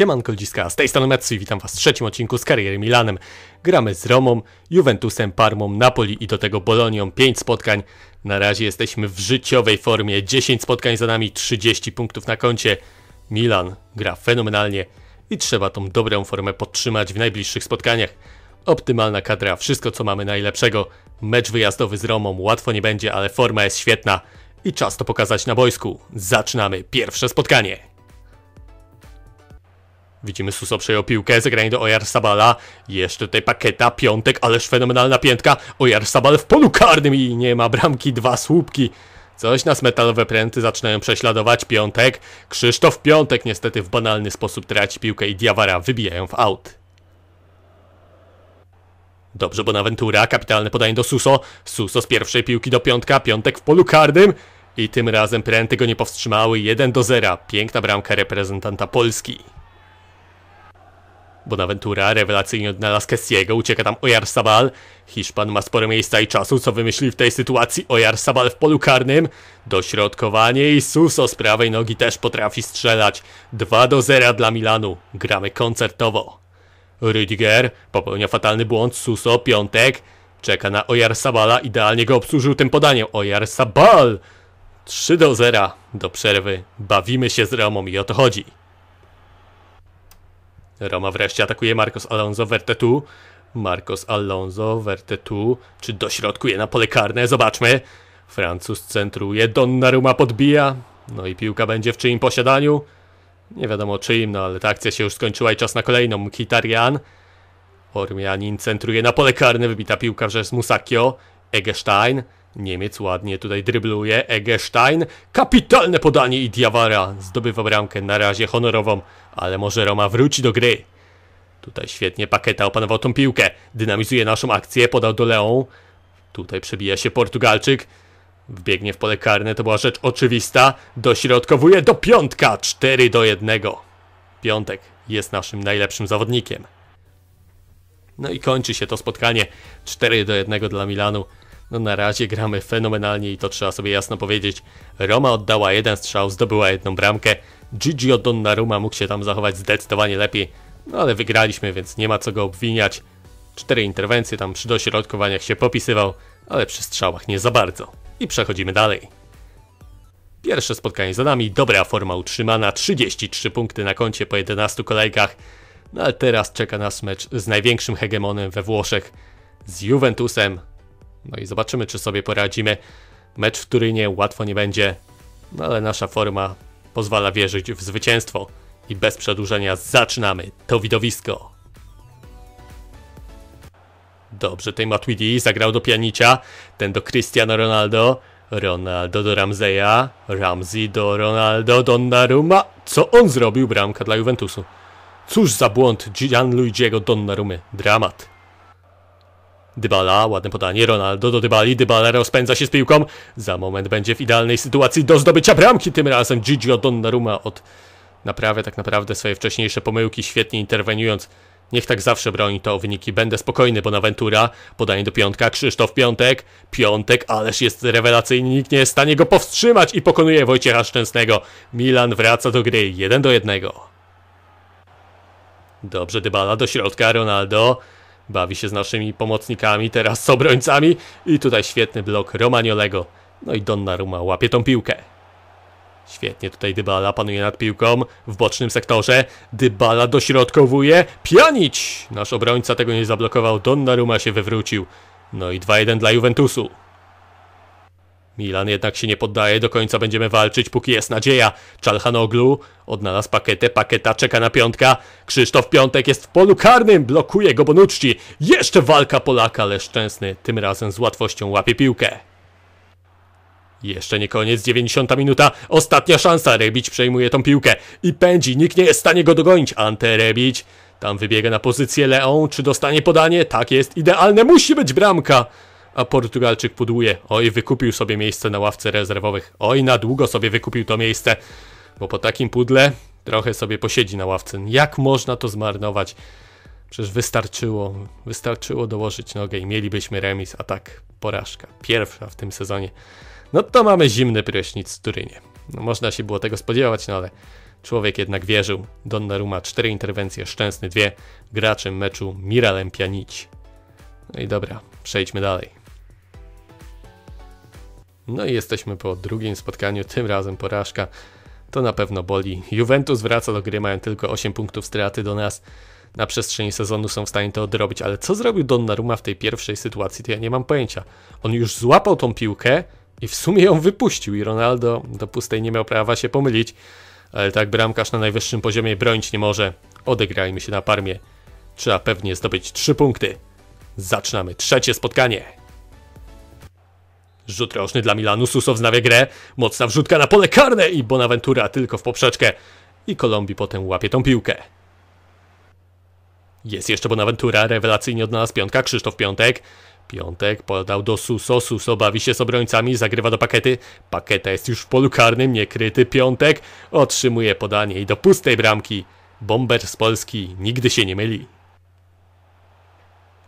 Siemanko Dziska, z tej strony Metsu i witam Was w trzecim odcinku z kariery Milanem. Gramy z Romą, Juventusem, Parmą, Napoli i do tego Bolonią. 5 spotkań. Na razie jesteśmy w życiowej formie. 10 spotkań za nami, 30 punktów na koncie. Milan gra fenomenalnie i trzeba tą dobrą formę podtrzymać w najbliższych spotkaniach. Optymalna kadra, wszystko co mamy najlepszego. Mecz wyjazdowy z Romą łatwo nie będzie, ale forma jest świetna i czas to pokazać na boisku. Zaczynamy pierwsze spotkanie. Widzimy Suso przejął piłkę, zagranie do Ojar Sabala. Jeszcze tutaj paketa, piątek, ależ fenomenalna piętka. Ojar Sabal w polu karnym i nie ma bramki, dwa słupki. Coś nas metalowe pręty zaczynają prześladować. Piątek, Krzysztof Piątek niestety w banalny sposób traci piłkę i Diawara wybijają w aut. Dobrze, Bonaventura, kapitalne podanie do Suso. Suso z pierwszej piłki do Piątka, Piątek w polu karnym. I tym razem pręty go nie powstrzymały, 1 do 0. Piękna bramka reprezentanta Polski. Bonaventura rewelacyjnie odnalazł Kessiego, ucieka tam Oyarzabal. Hiszpan ma sporo miejsca i czasu, co wymyślił w tej sytuacji Oyarzabal w polu karnym. Dośrodkowanie i Suso z prawej nogi też potrafi strzelać. 2 do 0 dla Milanu. Gramy koncertowo. Rüdiger popełnia fatalny błąd, Suso, piątek. Czeka na Oyarzabala, idealnie go obsłużył tym podaniem. Oyarzabal! 3 do 0 do przerwy. Bawimy się z Romą i o to chodzi. Roma wreszcie atakuje Marcos Alonso Vertetu. Marcos Alonso Vertetu. Czy dośrodkuje na pole karne? Zobaczmy. Francuz centruje, Donnarumma podbija. No i piłka będzie w czyim posiadaniu? Nie wiadomo czyim, no ale ta akcja się już skończyła i czas na kolejną. Kitarian. Ormianin centruje na pole karne, wybita piłka przez Musakio. Egestein. Niemiec ładnie tutaj drybluje, Egestein, kapitalne podanie i Diawara zdobywa bramkę na razie honorową, ale może Roma wróci do gry. Tutaj świetnie Paketa opanował tą piłkę, dynamizuje naszą akcję, podał do Leon. Tutaj przebija się Portugalczyk, wbiegnie w pole karne, to była rzecz oczywista, dośrodkowuje do piątka, 4 do 1. Piątek jest naszym najlepszym zawodnikiem. No i kończy się to spotkanie 4 do 1 dla Milanu. No na razie gramy fenomenalnie i to trzeba sobie jasno powiedzieć. Roma oddała jeden strzał, zdobyła jedną bramkę. Gigi od Donnarumma mógł się tam zachować zdecydowanie lepiej, no ale wygraliśmy, więc nie ma co go obwiniać. Cztery interwencje, tam przy dośrodkowaniach się popisywał, ale przy strzałach nie za bardzo. I przechodzimy dalej. Pierwsze spotkanie za nami, dobra forma utrzymana, 33 punkty na koncie po 11 kolejkach. No ale teraz czeka nas mecz z największym hegemonem we Włoszech, z Juventusem, no i zobaczymy, czy sobie poradzimy. Mecz w Turynie łatwo nie będzie, no ale nasza forma pozwala wierzyć w zwycięstwo. I bez przedłużenia zaczynamy to widowisko. Dobrze, tej Matuidi zagrał do pianicia, ten do Cristiano Ronaldo, Ronaldo do Ramzeja, Ramzi do Ronaldo, Donnarumma. Co on zrobił? Bramka dla Juventusu. Cóż za błąd Gianluigiego Donnarumy. Dramat. Dybala, ładne podanie, Ronaldo do Dybali, Dybala rozpędza się z piłką. Za moment będzie w idealnej sytuacji do zdobycia bramki, tym razem Gigio Donnarumma od naprawia tak naprawdę swoje wcześniejsze pomyłki, świetnie interweniując. Niech tak zawsze broni to wyniki. Będę spokojny, bo Bonaventura, podanie do Piątka, Krzysztof Piątek, Piątek, ależ jest rewelacyjny, nikt nie jest w stanie go powstrzymać i pokonuje Wojciecha Szczęsnego. Milan wraca do gry 1 do 1. Dobrze, Dybala do środka, Ronaldo. Bawi się z naszymi pomocnikami, teraz z obrońcami. I tutaj świetny blok Romaniolego. No i Donnarumma łapie tą piłkę. Świetnie tutaj Dybala panuje nad piłką w bocznym sektorze. Dybala dośrodkowuje. Pianić! Nasz obrońca tego nie zablokował. Donnarumma się wywrócił. No i 2-1 dla Juventusu. Milan jednak się nie poddaje, do końca będziemy walczyć, póki jest nadzieja. Czalhanoglu odnalazł pakietę, pakieta czeka na piątka. Krzysztof Piątek jest w polu karnym, blokuje go Bonucci. Jeszcze walka Polaka, ale szczęsny tym razem z łatwością łapie piłkę. Jeszcze nie koniec, 90 minuta, ostatnia szansa, Rebić przejmuje tą piłkę i pędzi, nikt nie jest w stanie go dogonić, Ante Rebić, tam wybiega na pozycję Leon, czy dostanie podanie? Tak jest, idealne, musi być bramka a Portugalczyk pudłuje. Oj, wykupił sobie miejsce na ławce rezerwowych. Oj, na długo sobie wykupił to miejsce, bo po takim pudle trochę sobie posiedzi na ławce. Jak można to zmarnować? Przecież wystarczyło, wystarczyło dołożyć nogę i mielibyśmy remis, a tak porażka. Pierwsza w tym sezonie. No to mamy zimny prysznic w Turynie. No, można się było tego spodziewać, no ale człowiek jednak wierzył. Donnarumma cztery interwencje, Szczęsny dwie. graczem meczu Miralem Pjanic. No i dobra, przejdźmy dalej. No i jesteśmy po drugim spotkaniu, tym razem porażka. To na pewno boli. Juventus wraca do gry, mają tylko 8 punktów straty do nas. Na przestrzeni sezonu są w stanie to odrobić, ale co zrobił Donnarumma w tej pierwszej sytuacji, to ja nie mam pojęcia. On już złapał tą piłkę i w sumie ją wypuścił i Ronaldo do pustej nie miał prawa się pomylić. Ale tak bramkarz na najwyższym poziomie bronić nie może. Odegrajmy się na parmie. Trzeba pewnie zdobyć 3 punkty. Zaczynamy trzecie spotkanie. Rzut roczny dla Milanu, Suso wznawia grę, mocna wrzutka na pole karne i Bonaventura tylko w poprzeczkę. I Kolumbii potem łapie tą piłkę. Jest jeszcze Bonaventura, rewelacyjnie odnalazł piątka, Krzysztof Piątek. Piątek podał do Suso, Suso bawi się z obrońcami, zagrywa do pakety. Paketa jest już w polu karnym, niekryty Piątek otrzymuje podanie i do pustej bramki. Bomber z Polski nigdy się nie myli.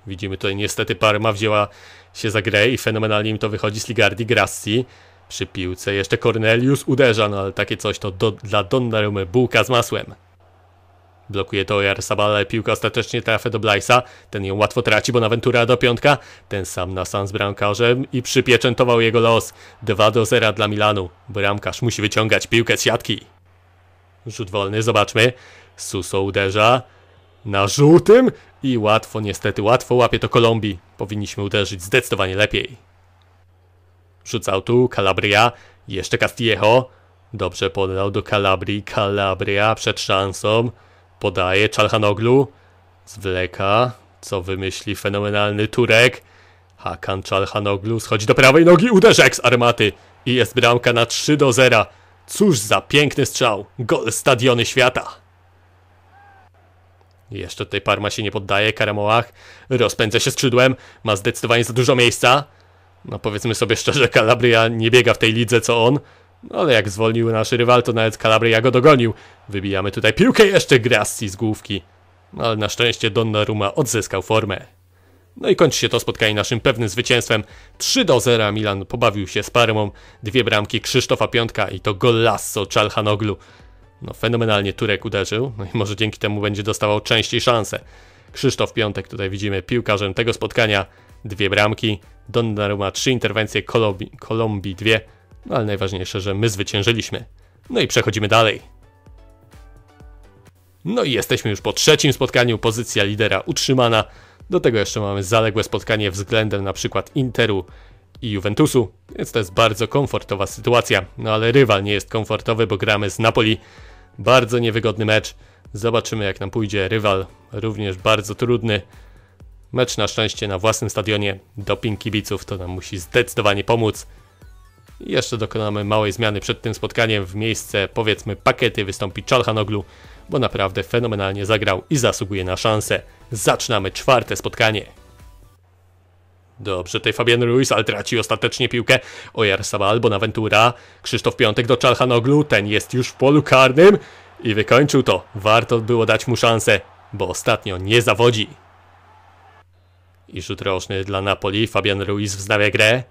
Widzimy tutaj niestety Parma wzięła się za grę i fenomenalnie im to wychodzi z Ligardi Grassi przy piłce. Jeszcze Cornelius uderza, no ale takie coś to do, dla Donnarumy bułka z masłem. Blokuje to Jarsabala, ale piłka ostatecznie trafia do Blaisa. Ten ją łatwo traci, bo Naventura do piątka. Ten sam na sam z bramkarzem i przypieczętował jego los. 2 do 0 dla Milanu. Bramkarz musi wyciągać piłkę z siatki. Rzut wolny, zobaczmy. Suso uderza na żółtym i łatwo, niestety, łatwo łapie to Kolumbii. Powinniśmy uderzyć zdecydowanie lepiej. Rzucał tu Calabria, jeszcze Castillejo. Dobrze podał do Calabrii, Calabria przed szansą. Podaje Czalhanoglu. Zwleka, co wymyśli fenomenalny Turek. Hakan Czalhanoglu schodzi do prawej nogi, uderzek z armaty. I jest bramka na 3 do 0. Cóż za piękny strzał. Gol stadiony świata. Jeszcze tutaj Parma się nie poddaje, Karamoach rozpędza się skrzydłem, ma zdecydowanie za dużo miejsca. No powiedzmy sobie szczerze, Calabria nie biega w tej lidze co on, no ale jak zwolnił nasz rywal, to nawet Calabria go dogonił. Wybijamy tutaj piłkę jeszcze Grassi z główki. No ale na szczęście Donnarumma odzyskał formę. No i kończy się to spotkanie naszym pewnym zwycięstwem. 3 do 0 Milan pobawił się z Parmą, dwie bramki Krzysztofa Piątka i to golasso Czalhanoglu. No, fenomenalnie Turek uderzył, no i może dzięki temu będzie dostawał częściej szansę. Krzysztof Piątek, tutaj widzimy piłkarzem tego spotkania, dwie bramki, Donnarumma trzy interwencje, Kolombi, Kolumbii dwie, no ale najważniejsze, że my zwyciężyliśmy. No i przechodzimy dalej. No i jesteśmy już po trzecim spotkaniu, pozycja lidera utrzymana. Do tego jeszcze mamy zaległe spotkanie względem na przykład Interu i Juventusu, więc to jest bardzo komfortowa sytuacja. No ale rywal nie jest komfortowy, bo gramy z Napoli, bardzo niewygodny mecz. Zobaczymy jak nam pójdzie. Rywal również bardzo trudny. Mecz na szczęście na własnym stadionie. Doping kibiców to nam musi zdecydowanie pomóc. I jeszcze dokonamy małej zmiany przed tym spotkaniem. W miejsce powiedzmy pakiety wystąpi Czalhanoglu, bo naprawdę fenomenalnie zagrał i zasługuje na szansę. Zaczynamy czwarte spotkanie. Dobrze, tutaj Fabian Ruiz, ale traci ostatecznie piłkę. na Bonaventura, Krzysztof Piątek do Czalhanoglu, ten jest już w polu karnym i wykończył to. Warto było dać mu szansę, bo ostatnio nie zawodzi. I rzut roczny dla Napoli, Fabian Ruiz wznawia grę.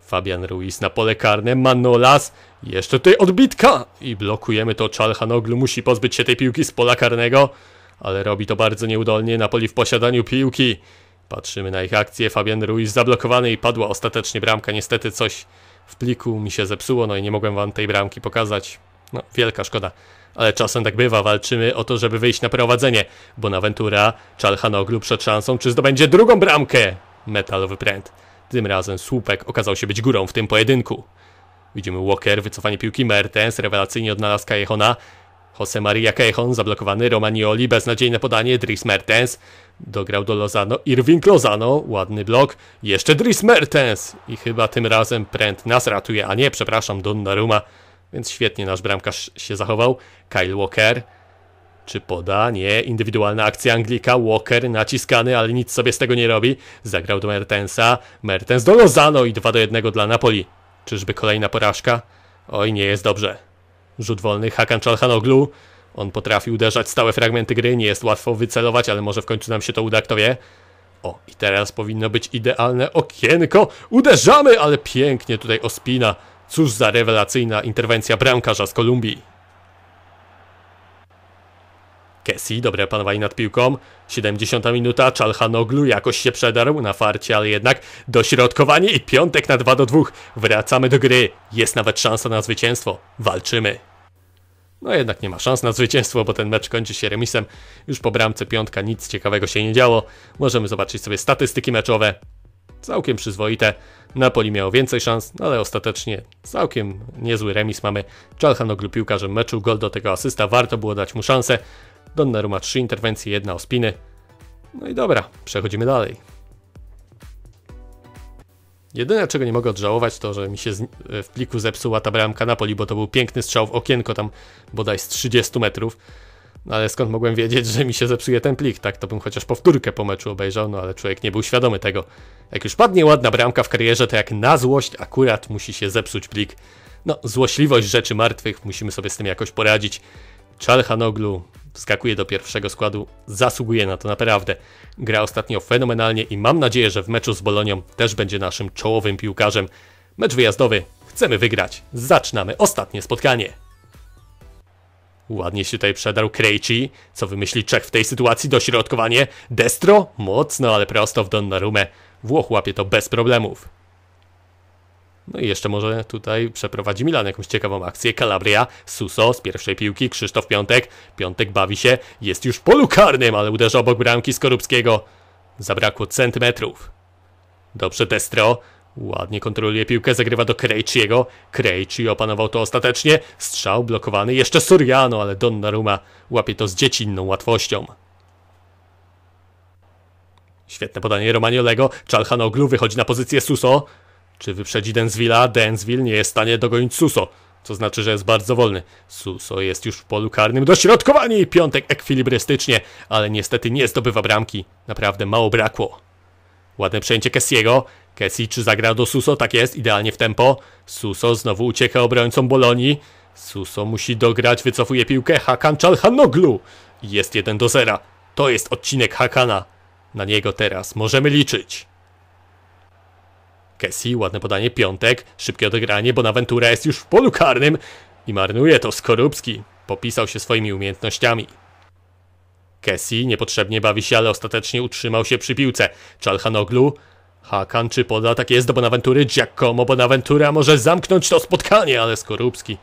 Fabian Ruiz na pole karne, Manolas, jeszcze tutaj odbitka! I blokujemy to, Czalhanoglu musi pozbyć się tej piłki z pola karnego, ale robi to bardzo nieudolnie, Napoli w posiadaniu piłki. Patrzymy na ich akcję. Fabian Ruiz zablokowany i padła ostatecznie bramka. Niestety coś w pliku mi się zepsuło, no i nie mogłem wam tej bramki pokazać. No, wielka szkoda. Ale czasem tak bywa, walczymy o to, żeby wyjść na prowadzenie. Bonaventura, Czalhanoglu przed szansą, czy zdobędzie drugą bramkę? Metalowy pręt. Tym razem słupek okazał się być górą w tym pojedynku. Widzimy Walker, wycofanie piłki, Mertens, rewelacyjnie odnalazł Kajechona, Jose Maria Cajon, zablokowany, Romanioli, beznadziejne podanie, Dries Mertens, dograł do Lozano, Irving Lozano, ładny blok, jeszcze Dries Mertens i chyba tym razem Pręt nas ratuje, a nie, przepraszam, Donnarumma, więc świetnie nasz bramkarz się zachował, Kyle Walker, czy poda? Nie. Indywidualna akcja Anglika. Walker naciskany, ale nic sobie z tego nie robi. Zagrał do Mertensa. Mertens do Lozano i 2 do 1 dla Napoli. Czyżby kolejna porażka? Oj, nie jest dobrze. Rzut wolny Hakan Czalhanoglu. On potrafi uderzać stałe fragmenty gry, nie jest łatwo wycelować, ale może w końcu nam się to uda, kto wie. O, i teraz powinno być idealne okienko. Uderzamy, ale pięknie tutaj ospina. Cóż za rewelacyjna interwencja bramkarza z Kolumbii. Kessi dobre panowanie nad piłką. 70 minuta, Czalhanoglu jakoś się przedarł na farcie, ale jednak dośrodkowanie i piątek na 2 do 2. Wracamy do gry. Jest nawet szansa na zwycięstwo. Walczymy. No jednak nie ma szans na zwycięstwo, bo ten mecz kończy się remisem. Już po bramce piątka nic ciekawego się nie działo. Możemy zobaczyć sobie statystyki meczowe. Całkiem przyzwoite. Napoli miało więcej szans, no ale ostatecznie całkiem niezły remis mamy. Czalhanoglu piłkarzem meczu, gol do tego asysta, warto było dać mu szansę. Donnarumma 3 interwencje, jedna ospiny. No i dobra, przechodzimy dalej. Jedyne, czego nie mogę odżałować, to, że mi się e, w pliku zepsuła ta bramka Napoli, bo to był piękny strzał w okienko tam bodaj z 30 metrów. No ale skąd mogłem wiedzieć, że mi się zepsuje ten plik? Tak, to bym chociaż powtórkę po meczu obejrzał, no ale człowiek nie był świadomy tego. Jak już padnie ładna bramka w karierze, to jak na złość akurat musi się zepsuć plik. No, złośliwość rzeczy martwych, musimy sobie z tym jakoś poradzić. Czalhanoglu wskakuje do pierwszego składu, zasługuje na to naprawdę. Gra ostatnio fenomenalnie i mam nadzieję, że w meczu z Bolonią też będzie naszym czołowym piłkarzem. Mecz wyjazdowy, chcemy wygrać. Zaczynamy ostatnie spotkanie. Ładnie się tutaj przedarł Krejci. Co wymyśli Czech w tej sytuacji? Dośrodkowanie. Destro? Mocno, ale prosto w Donnarumę. Włoch łapie to bez problemów. No i jeszcze może tutaj przeprowadzi Milan jakąś ciekawą akcję. Calabria, Suso z pierwszej piłki, Krzysztof Piątek. Piątek bawi się, jest już w polu karnym, ale uderza obok bramki Skorupskiego. Zabrakło centymetrów. Dobrze Destro, Ładnie kontroluje piłkę, zagrywa do Krejciego. Krejci opanował to ostatecznie. Strzał blokowany jeszcze Soriano, ale Donnarumma łapie to z dziecinną łatwością. Świetne podanie Romaniolego. Czalhanoglu wychodzi na pozycję Suso. Czy wyprzedzi Densville'a? Densville nie jest w stanie dogonić Suso, co znaczy, że jest bardzo wolny. Suso jest już w polu karnym. Dośrodkowanie! Piątek ekwilibrystycznie, ale niestety nie zdobywa bramki. Naprawdę mało brakło. Ładne przejęcie Kessiego. Kessi czy zagra do Suso? Tak jest, idealnie w tempo. Suso znowu ucieka obrońcą Bolonii. Suso musi dograć, wycofuje piłkę. Hakan Czalhanoglu. Jest 1 do 0. To jest odcinek Hakana. Na niego teraz możemy liczyć. Cassie, ładne podanie, piątek, szybkie odegranie, Bonaventura jest już w polu karnym i marnuje to Skorupski. Popisał się swoimi umiejętnościami. Cassie niepotrzebnie bawi się, ale ostatecznie utrzymał się przy piłce. Czalhanoglu, Hakan czy poda, tak jest do Bonaventury, Giacomo Bonaventura może zamknąć to spotkanie, ale Skorupski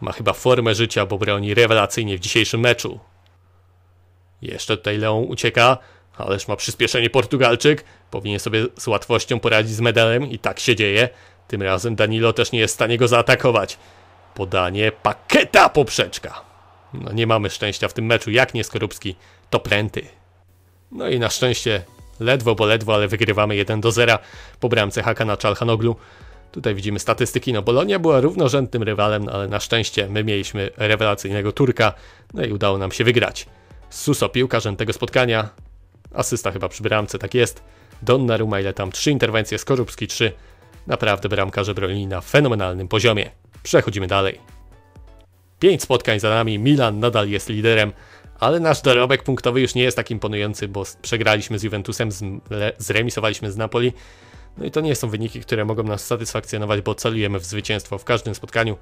ma chyba formę życia, bo broni rewelacyjnie w dzisiejszym meczu. Jeszcze tutaj Leon ucieka, Ależ ma przyspieszenie Portugalczyk, powinien sobie z łatwością poradzić z medalem i tak się dzieje. Tym razem Danilo też nie jest w stanie go zaatakować. Podanie paketa poprzeczka. No nie mamy szczęścia w tym meczu, jak nie Skorupski, to pręty. No i na szczęście ledwo, bo ledwo, ale wygrywamy 1 do 0 po bramce na Czalhanoglu. Tutaj widzimy statystyki, no Bolonia była równorzędnym rywalem, no ale na szczęście my mieliśmy rewelacyjnego Turka, no i udało nam się wygrać. Suso piłkarzem tego spotkania Asysta chyba przy bramce, tak jest. Donnarumma ile tam? trzy interwencje, Skorupski trzy. Naprawdę bramkarze bronili na fenomenalnym poziomie. Przechodzimy dalej. Pięć spotkań za nami, Milan nadal jest liderem, ale nasz dorobek punktowy już nie jest tak imponujący, bo przegraliśmy z Juventusem, zremisowaliśmy z Napoli. No i to nie są wyniki, które mogą nas satysfakcjonować, bo celujemy w zwycięstwo w każdym spotkaniu.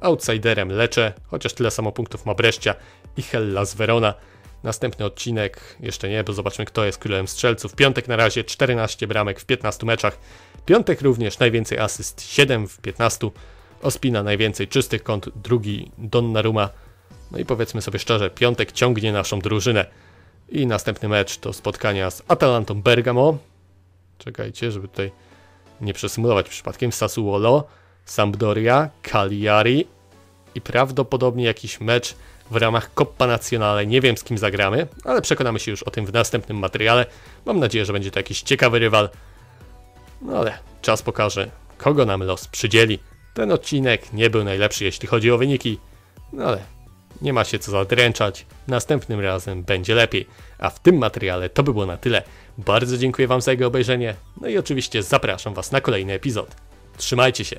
Outsiderem Lecze, chociaż tyle samo punktów ma Brescia i Hellas Verona. Następny odcinek, jeszcze nie, bo zobaczmy kto jest królem strzelców. Piątek na razie 14 bramek w 15 meczach. Piątek również najwięcej asyst 7 w 15. Ospina najwięcej czystych kąt, drugi Donnarumma. No i powiedzmy sobie szczerze, piątek ciągnie naszą drużynę. I następny mecz to spotkania z Atalantą Bergamo. Czekajcie, żeby tutaj nie przesymulować przypadkiem. Sassuolo, Sampdoria, Cagliari, i prawdopodobnie jakiś mecz w ramach Coppa Nazionale. Nie wiem z kim zagramy, ale przekonamy się już o tym w następnym materiale. Mam nadzieję, że będzie to jakiś ciekawy rywal. No ale czas pokaże, kogo nam los przydzieli. Ten odcinek nie był najlepszy, jeśli chodzi o wyniki, no ale nie ma się co zadręczać. Następnym razem będzie lepiej. A w tym materiale to by było na tyle. Bardzo dziękuję Wam za jego obejrzenie, no i oczywiście zapraszam Was na kolejny epizod. Trzymajcie się!